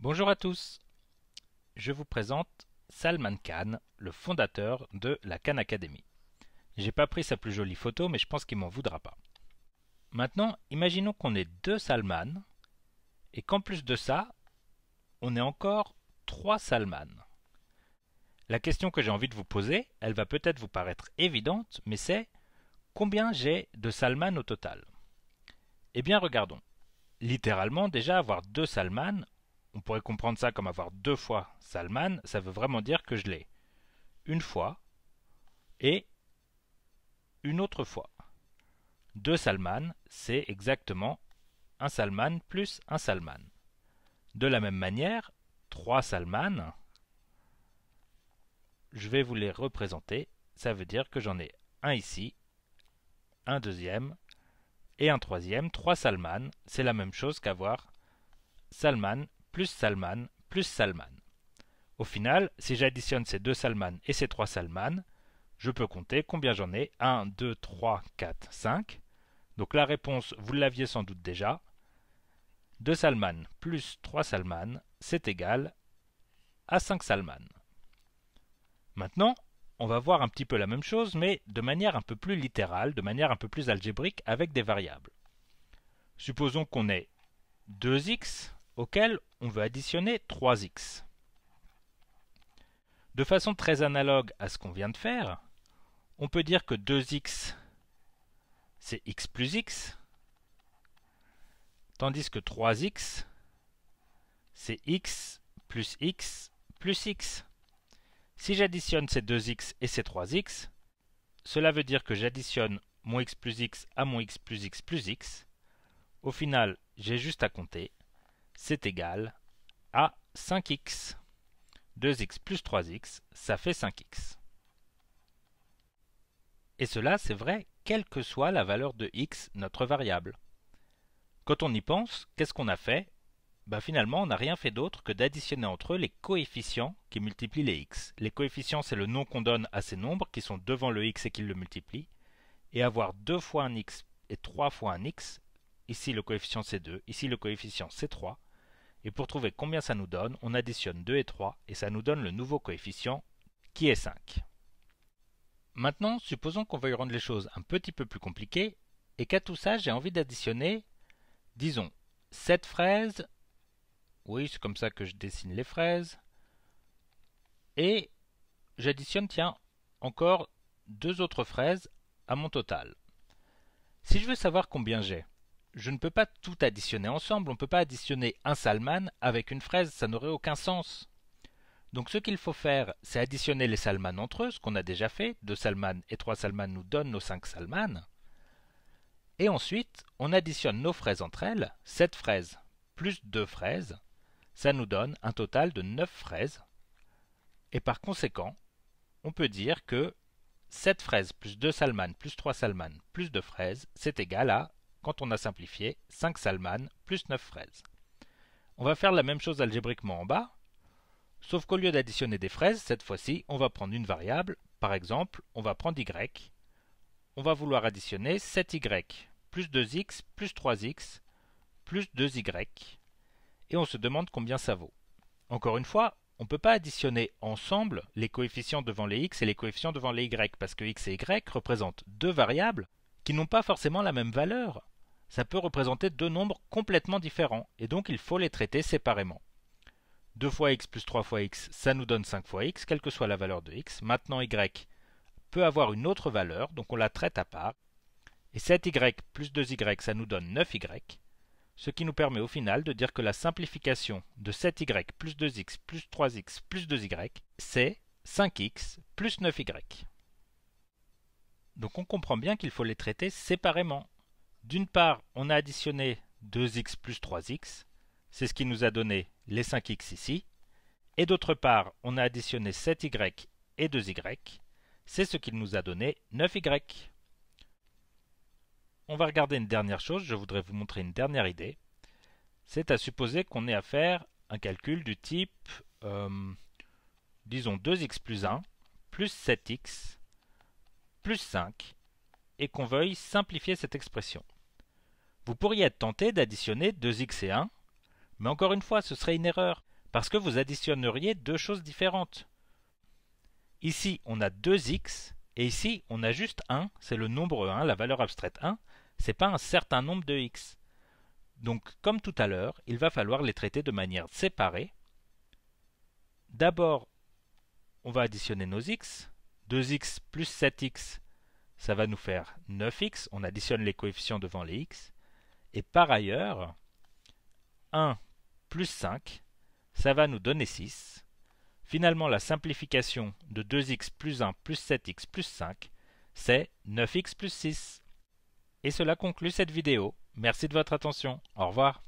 Bonjour à tous. Je vous présente Salman Khan, le fondateur de la Khan Academy. J'ai pas pris sa plus jolie photo, mais je pense qu'il m'en voudra pas. Maintenant, imaginons qu'on ait deux Salman et qu'en plus de ça, on ait encore trois Salman. La question que j'ai envie de vous poser, elle va peut-être vous paraître évidente, mais c'est combien j'ai de Salman au total Eh bien, regardons. Littéralement, déjà avoir deux Salman, on pourrait comprendre ça comme avoir deux fois Salman, ça veut vraiment dire que je l'ai une fois et une autre fois. Deux Salman, c'est exactement un Salman plus un Salman. De la même manière, trois Salman, je vais vous les représenter. Ça veut dire que j'en ai un ici, un deuxième et un troisième. Trois Salman, c'est la même chose qu'avoir Salman plus Salman, plus Salman. Au final, si j'additionne ces deux Salman et ces trois Salman, je peux compter combien j'en ai 1, 2, 3, 4, 5. Donc la réponse, vous l'aviez sans doute déjà. deux Salman plus 3 Salman, c'est égal à 5 Salman. Maintenant, on va voir un petit peu la même chose, mais de manière un peu plus littérale, de manière un peu plus algébrique, avec des variables. Supposons qu'on ait 2x auquel on veut additionner 3x. De façon très analogue à ce qu'on vient de faire, on peut dire que 2x c'est x plus x, tandis que 3x c'est x plus x plus x. Si j'additionne ces 2x et ces 3x, cela veut dire que j'additionne mon x plus x à mon x plus x plus x. Au final, j'ai juste à compter c'est égal à 5x. 2x plus 3x, ça fait 5x. Et cela, c'est vrai, quelle que soit la valeur de x, notre variable. Quand on y pense, qu'est-ce qu'on a fait Bah Finalement, on n'a rien fait d'autre que d'additionner entre eux les coefficients qui multiplient les x. Les coefficients, c'est le nom qu'on donne à ces nombres qui sont devant le x et qui le multiplient. Et avoir 2 fois un x et 3 fois un x, ici le coefficient c'est 2, ici le coefficient c'est 3, et pour trouver combien ça nous donne, on additionne 2 et 3 et ça nous donne le nouveau coefficient qui est 5. Maintenant, supposons qu'on veuille rendre les choses un petit peu plus compliquées et qu'à tout ça, j'ai envie d'additionner, disons, 7 fraises. Oui, c'est comme ça que je dessine les fraises. Et j'additionne, tiens, encore deux autres fraises à mon total. Si je veux savoir combien j'ai, je ne peux pas tout additionner ensemble, on ne peut pas additionner un salman avec une fraise, ça n'aurait aucun sens. Donc ce qu'il faut faire, c'est additionner les salmanes entre eux, ce qu'on a déjà fait, deux salmanes et trois salmanes nous donnent nos cinq salmanes. Et ensuite, on additionne nos fraises entre elles, Sept fraises plus deux fraises, ça nous donne un total de neuf fraises. Et par conséquent, on peut dire que sept fraises plus deux salmanes plus trois salmanes plus deux fraises, c'est égal à quand on a simplifié, 5 salmanes plus 9 fraises. On va faire la même chose algébriquement en bas, sauf qu'au lieu d'additionner des fraises, cette fois-ci, on va prendre une variable, par exemple, on va prendre y, on va vouloir additionner 7y plus 2x plus 3x plus 2y, et on se demande combien ça vaut. Encore une fois, on ne peut pas additionner ensemble les coefficients devant les x et les coefficients devant les y, parce que x et y représentent deux variables qui n'ont pas forcément la même valeur ça peut représenter deux nombres complètement différents, et donc il faut les traiter séparément. 2 fois x plus 3 fois x, ça nous donne 5 fois x, quelle que soit la valeur de x. Maintenant, y peut avoir une autre valeur, donc on la traite à part. Et 7y plus 2y, ça nous donne 9y, ce qui nous permet au final de dire que la simplification de 7y plus 2x plus 3x plus 2y, c'est 5x plus 9y. Donc on comprend bien qu'il faut les traiter séparément, d'une part, on a additionné 2x plus 3x, c'est ce qui nous a donné les 5x ici. Et d'autre part, on a additionné 7y et 2y, c'est ce qui nous a donné 9y. On va regarder une dernière chose, je voudrais vous montrer une dernière idée. C'est à supposer qu'on ait à faire un calcul du type, euh, disons 2x plus 1, plus 7x, plus 5, et qu'on veuille simplifier cette expression. Vous pourriez être tenté d'additionner 2x et 1, mais encore une fois, ce serait une erreur, parce que vous additionneriez deux choses différentes. Ici, on a 2x, et ici, on a juste 1, c'est le nombre 1, la valeur abstraite 1, c'est pas un certain nombre de x. Donc, comme tout à l'heure, il va falloir les traiter de manière séparée. D'abord, on va additionner nos x. 2x plus 7x ça va nous faire 9x, on additionne les coefficients devant les x, et par ailleurs, 1 plus 5, ça va nous donner 6. Finalement, la simplification de 2x plus 1 plus 7x plus 5, c'est 9x plus 6. Et cela conclut cette vidéo. Merci de votre attention. Au revoir.